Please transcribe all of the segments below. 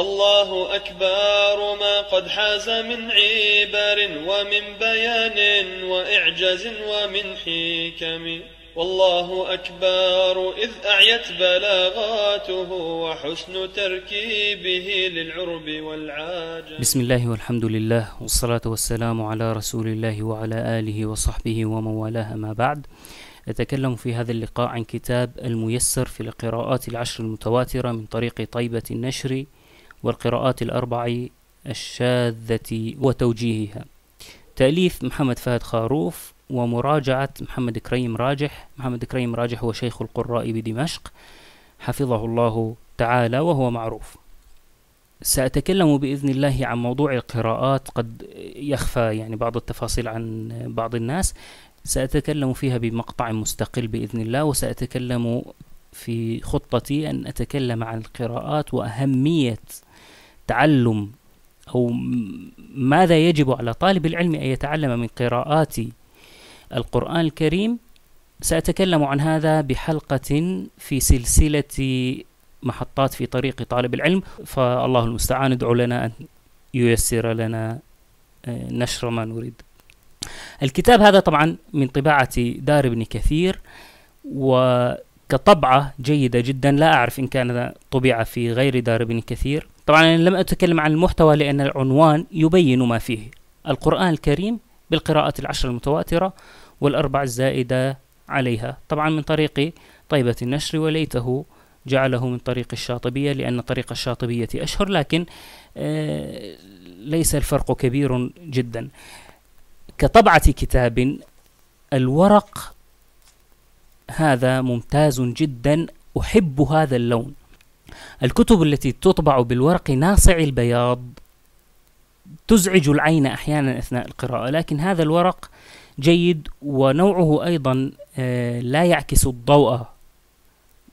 الله أكبر ما قد حاز من عبر ومن بيان وإعجاز ومن حكم والله أكبر إذ أعيت بلاغاته وحسن تركيبه للعرب والعاجم بسم الله والحمد لله والصلاة والسلام على رسول الله وعلى آله وصحبه ومن والاه ما بعد نتكلم في هذا اللقاء عن كتاب الميسر في القراءات العشر المتواترة من طريق طيبة النشري والقراءات الأربع الشاذة وتوجيهها تأليف محمد فهد خاروف ومراجعة محمد كريم راجح محمد كريم راجح هو شيخ القراء بدمشق حفظه الله تعالى وهو معروف سأتكلم بإذن الله عن موضوع القراءات قد يخفى يعني بعض التفاصيل عن بعض الناس سأتكلم فيها بمقطع مستقل بإذن الله وسأتكلم في خطتي أن أتكلم عن القراءات وأهمية تعلم أو ماذا يجب على طالب العلم أن يتعلم من قراءات القرآن الكريم سأتكلم عن هذا بحلقة في سلسلة محطات في طريق طالب العلم فالله المستعان ادعو لنا أن ييسر لنا آه، نشر ما نريد الكتاب هذا طبعا من طباعة دار ابن كثير وكطبعة جيدة جدا لا أعرف إن كان طبع في غير دار ابن كثير طبعا لم أتكلم عن المحتوى لأن العنوان يبين ما فيه القرآن الكريم بالقراءة العشر المتواترة والأربع الزائدة عليها طبعا من طريق طيبة النشر وليته جعله من طريق الشاطبية لأن طريق الشاطبية أشهر لكن آه، ليس الفرق كبير جدا كطبعة كتاب الورق هذا ممتاز جدا أحب هذا اللون الكتب التي تطبع بالورق ناصع البياض تزعج العين أحيانا أثناء القراءة لكن هذا الورق جيد ونوعه أيضا آه، لا يعكس الضوء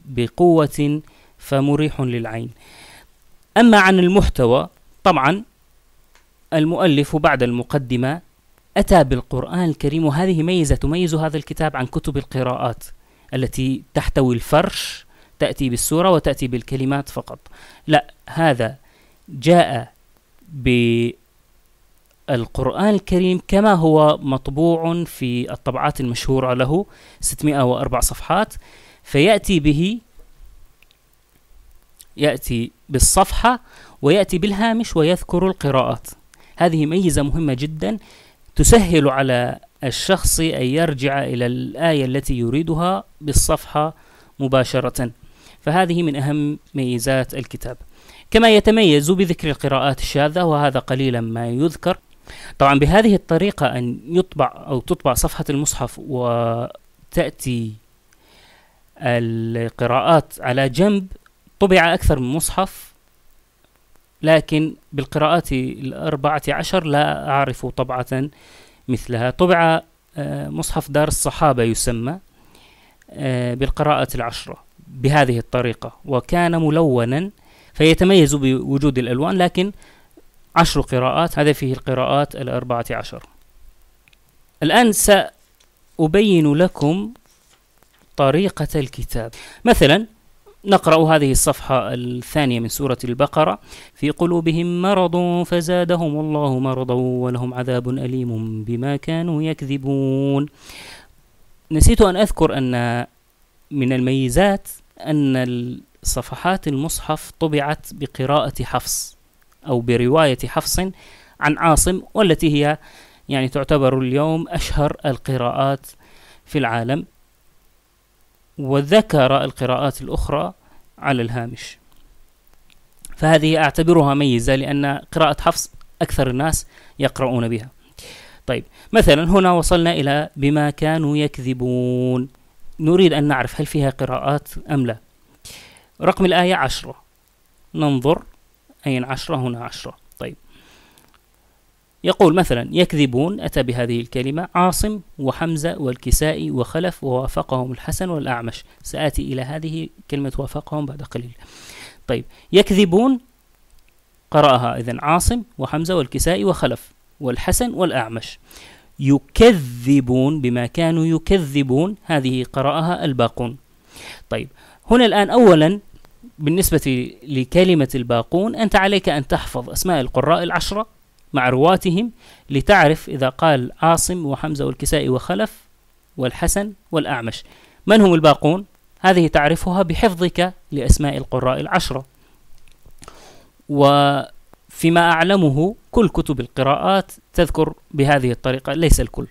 بقوة فمريح للعين أما عن المحتوى طبعا المؤلف بعد المقدمة أتى بالقرآن الكريم وهذه ميزة تميز هذا الكتاب عن كتب القراءات التي تحتوي الفرش تأتي بالسورة وتأتي بالكلمات فقط لا هذا جاء بالقرآن الكريم كما هو مطبوع في الطبعات المشهورة له 604 صفحات فيأتي به يأتي بالصفحة ويأتي بالهامش ويذكر القراءات هذه ميزة مهمة جدا تسهل على الشخص أن يرجع إلى الآية التي يريدها بالصفحة مباشرة فهذه من أهم ميزات الكتاب كما يتميز بذكر القراءات الشاذة وهذا قليلا ما يذكر طبعا بهذه الطريقة أن يطبع أو تطبع صفحة المصحف وتأتي القراءات على جنب طبع أكثر من مصحف لكن بالقراءات الأربعة عشر لا أعرف طبعة مثلها طبع آه، مصحف دار الصحابة يسمى آه، بالقراءة العشرة بهذه الطريقة وكان ملونا فيتميز بوجود الألوان لكن عشر قراءات هذا فيه القراءات الأربعة عشر الآن سأبين لكم طريقة الكتاب مثلا نقرأ هذه الصفحة الثانية من سورة البقرة في قلوبهم مرض فزادهم الله مرضا ولهم عذاب أليم بما كانوا يكذبون نسيت أن أذكر أن من الميزات أن صفحات المصحف طبعت بقراءة حفص أو برواية حفص عن عاصم والتي هي يعني تعتبر اليوم أشهر القراءات في العالم وذكر القراءات الأخرى على الهامش فهذه أعتبرها ميزة لأن قراءة حفص أكثر الناس يقرؤون بها طيب مثلا هنا وصلنا إلى بما كانوا يكذبون نريد أن نعرف هل فيها قراءات أم لا رقم الآية عشرة ننظر أين عشرة هنا عشرة طيب يقول مثلا يكذبون أتى بهذه الكلمة عاصم وحمزة والكسائي وخلف ووافقهم الحسن والأعمش سآتي إلى هذه كلمة وافقهم بعد قليل طيب يكذبون قرأها إذن عاصم وحمزة والكسائي وخلف والحسن والأعمش يكذبون بما كانوا يكذبون هذه قرأها الباقون طيب هنا الآن أولا بالنسبة لكلمة الباقون أنت عليك أن تحفظ أسماء القراء العشرة مع رواتهم لتعرف إذا قال عاصم وحمزة والكسائي وخلف والحسن والأعمش من هم الباقون؟ هذه تعرفها بحفظك لأسماء القراء العشرة فيما أعلمه كل كتب القراءات تذكر بهذه الطريقة ليس الكل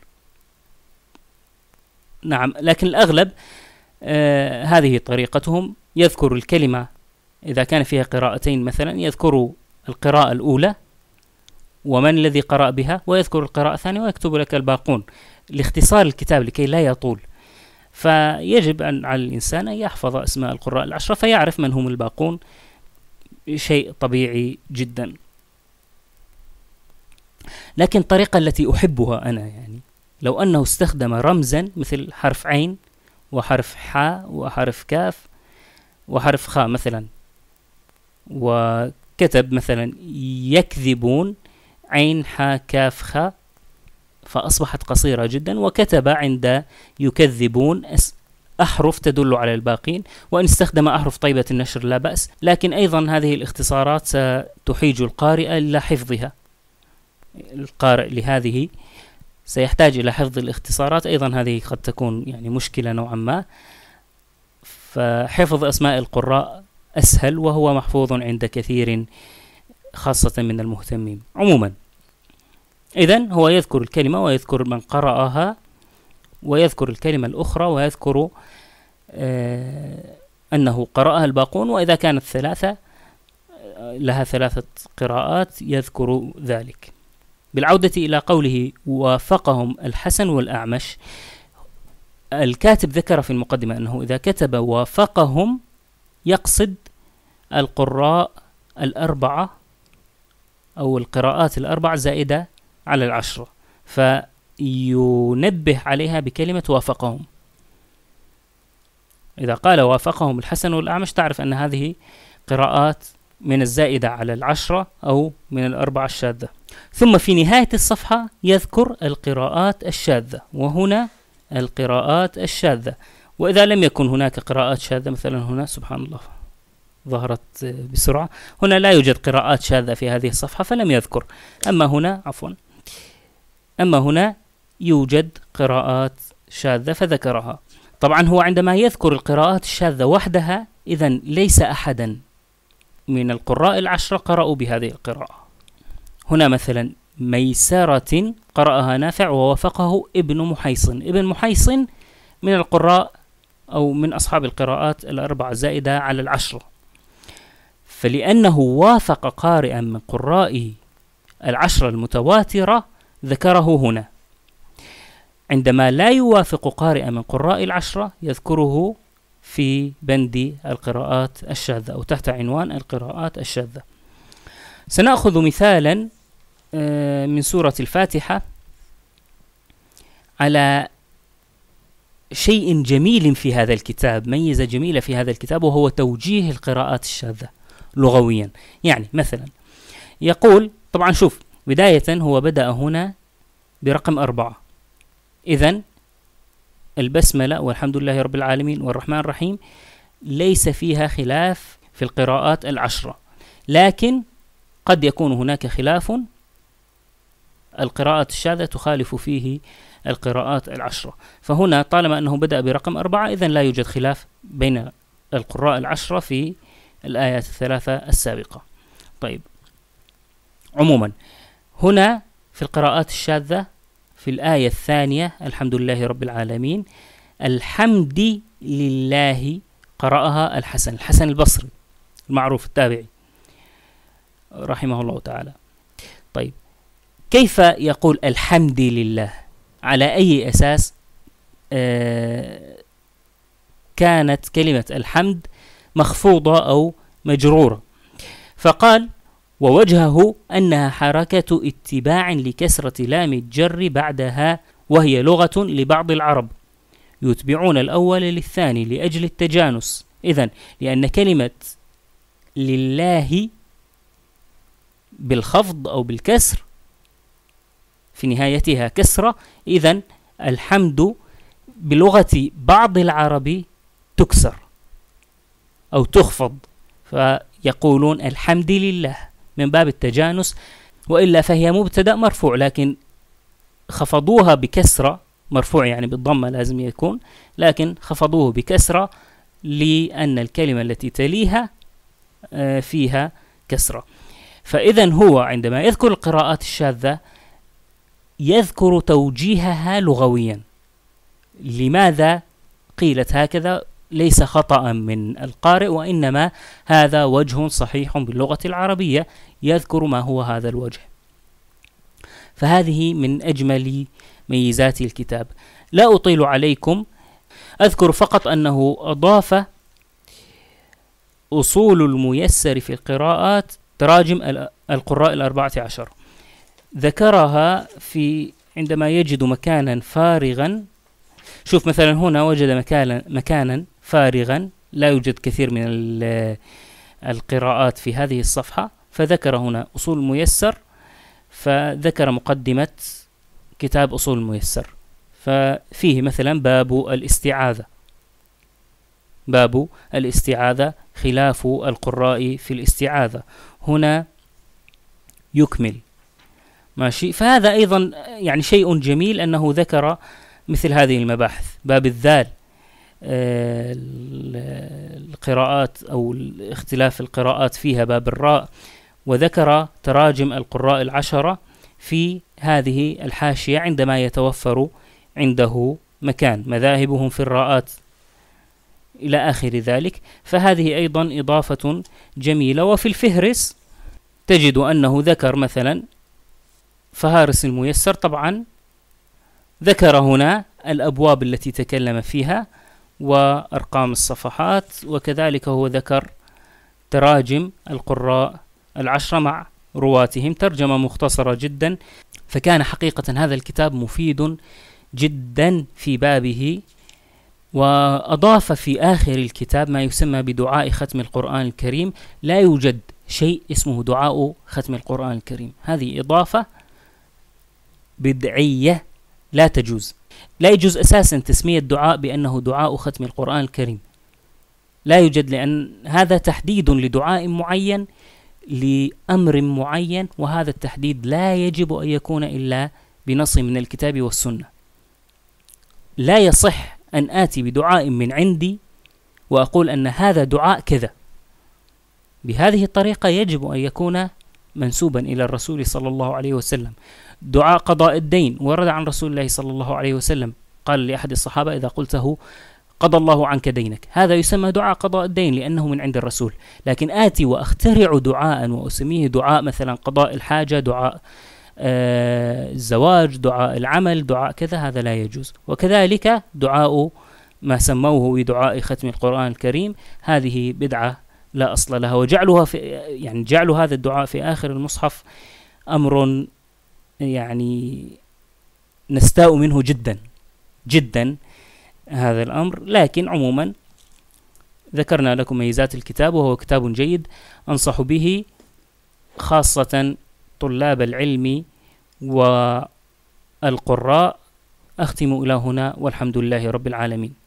نعم لكن الأغلب آه هذه طريقتهم يذكر الكلمة إذا كان فيها قراءتين مثلا يذكر القراءة الأولى ومن الذي قرأ بها ويذكر القراءة الثانية ويكتب لك الباقون لاختصار الكتاب لكي لا يطول فيجب أن على الإنسان أن يحفظ أسماء القراء العشرة فيعرف من هم الباقون شيء طبيعي جدا لكن الطريقة التي أحبها أنا يعني لو أنه استخدم رمزا مثل حرف عين وحرف حاء وحرف كاف وحرف خاء مثلا وكتب مثلا يكذبون عين حاء كاف خاء فأصبحت قصيرة جدا وكتب عند يكذبون أحرف تدل على الباقين وإن استخدم أحرف طيبة النشر لا بأس لكن أيضا هذه الاختصارات ستحيج القارئ إلى حفظها القارئ لهذه سيحتاج إلى حفظ الاختصارات أيضا هذه قد تكون يعني مشكلة نوعا ما فحفظ أسماء القراء أسهل وهو محفوظ عند كثير خاصة من المهتمين عموما إذا هو يذكر الكلمة ويذكر من قرأها ويذكر الكلمة الأخرى ويذكر آه، أنه قرأها الباقون وإذا كانت ثلاثة آه، لها ثلاثة قراءات يذكر ذلك بالعودة إلى قوله وافقهم الحسن والأعمش الكاتب ذكر في المقدمة أنه إذا كتب وافقهم يقصد القراء الأربعة أو القراءات الأربعة زائدة على العشرة فينبه عليها بكلمة وافقهم إذا قال وافقهم الحسن والأعمش تعرف أن هذه قراءات من الزائدة على العشرة أو من الأربعة الشاذة ثم في نهاية الصفحة يذكر القراءات الشاذة وهنا القراءات الشاذة وإذا لم يكن هناك قراءات شاذة مثلا هنا سبحان الله ظهرت بسرعة هنا لا يوجد قراءات شاذة في هذه الصفحة فلم يذكر أما هنا عفوا أما هنا يوجد قراءات شاذة فذكرها طبعا هو عندما يذكر القراءات الشاذة وحدها إذا ليس أحدا من القراء العشرة قرأوا بهذه القراءة هنا مثلا ميسرة قرأها نافع ووافقه ابن محيصن ابن محيصن من القراء أو من أصحاب القراءات الأربعة زائدة على العشرة فلأنه وافق قارئا من قراء العشرة المتواترة ذكره هنا عندما لا يوافق قارئا من قراء العشرة يذكره في بند القراءات الشاذة أو تحت عنوان القراءات الشاذة سنأخذ مثالا آه، من سورة الفاتحة على شيء جميل في هذا الكتاب ميزة جميلة في هذا الكتاب وهو توجيه القراءات الشاذة لغويا يعني مثلا يقول طبعا شوف بداية هو بدأ هنا برقم أربعة إذا البسملة والحمد لله رب العالمين والرحمن الرحيم ليس فيها خلاف في القراءات العشرة لكن قد يكون هناك خلاف القراءات الشاذة تخالف فيه القراءات العشرة فهنا طالما أنه بدأ برقم أربعة إذا لا يوجد خلاف بين القراء العشرة في الآيات الثلاثة السابقة طيب عموما هنا في القراءات الشاذة في الآية الثانية الحمد لله رب العالمين الحمد لله قرأها الحسن الحسن البصري المعروف التابعي رحمه الله تعالى طيب كيف يقول الحمد لله على أي أساس آه، كانت كلمة الحمد مخفوضة أو مجرورة فقال ووجهه أنها حركة اتباع لكسرة لام الجر بعدها وهي لغة لبعض العرب يتبعون الأول للثاني لأجل التجانس إذا لأن كلمة لله بالخفض أو بالكسر في نهايتها كسرة إذا الحمد بلغة بعض العرب تكسر أو تخفض فيقولون الحمد لله من باب التجانس وإلا فهي مبتدأ مرفوع لكن خفضوها بكسرة مرفوع يعني بالضمة لازم يكون لكن خفضوه بكسرة لأن الكلمة التي تليها آه، فيها كسرة فإذا هو عندما يذكر القراءات الشاذة يذكر توجيهها لغويا لماذا قيلت هكذا ليس خطأ من القارئ وإنما هذا وجه صحيح باللغة العربية يذكر ما هو هذا الوجه فهذه من أجمل ميزات الكتاب لا أطيل عليكم أذكر فقط أنه أضاف أصول الميسر في القراءات تراجم القراء الأربعة عشر ذكرها في عندما يجد مكانا فارغا شوف مثلا هنا وجد مكانا مكانا فارغا لا يوجد كثير من القراءات في هذه الصفحة فذكر هنا أصول ميسر فذكر مقدمة كتاب أصول ميسر ففيه مثلا باب الاستعاذة باب الاستعاذة خلاف القراء في الاستعاذة هنا يكمل ماشي فهذا أيضا يعني شيء جميل أنه ذكر مثل هذه المباحث باب الذال القراءات أو اختلاف القراءات فيها باب الراء وذكر تراجم القراء العشرة في هذه الحاشية عندما يتوفر عنده مكان مذاهبهم في الراءات إلى آخر ذلك فهذه أيضا إضافة جميلة وفي الفهرس تجد أنه ذكر مثلا فهارس الميسر طبعا ذكر هنا الأبواب التي تكلم فيها وأرقام الصفحات وكذلك هو ذكر تراجم القراء العشرة مع رواتهم ترجمة مختصرة جدا فكان حقيقة هذا الكتاب مفيد جدا في بابه وأضاف في آخر الكتاب ما يسمى بدعاء ختم القرآن الكريم لا يوجد شيء اسمه دعاء ختم القرآن الكريم هذه إضافة بدعية لا تجوز لا يجوز أساسا تسمية دعاء بأنه دعاء ختم القرآن الكريم لا يوجد لأن هذا تحديد لدعاء معين لأمر معين وهذا التحديد لا يجب أن يكون إلا بنص من الكتاب والسنة لا يصح أن آتي بدعاء من عندي وأقول أن هذا دعاء كذا بهذه الطريقة يجب أن يكون منسوبا إلى الرسول صلى الله عليه وسلم دعاء قضاء الدين ورد عن رسول الله صلى الله عليه وسلم قال لأحد الصحابة إذا قلته قضى الله عنك دينك هذا يسمى دعاء قضاء الدين لأنه من عند الرسول لكن آتي وأخترع دعاء وأسميه دعاء مثلا قضاء الحاجة دعاء آه، الزواج دعاء العمل دعاء كذا هذا لا يجوز وكذلك دعاء ما سموه بدعاء ختم القرآن الكريم هذه بدعة لا أصل لها وجعلها في يعني جعل هذا الدعاء في آخر المصحف أمر يعني نستاء منه جدا جدا هذا الأمر لكن عموما ذكرنا لكم ميزات الكتاب وهو كتاب جيد أنصح به خاصة طلاب العلم والقراء أختم إلى هنا والحمد لله رب العالمين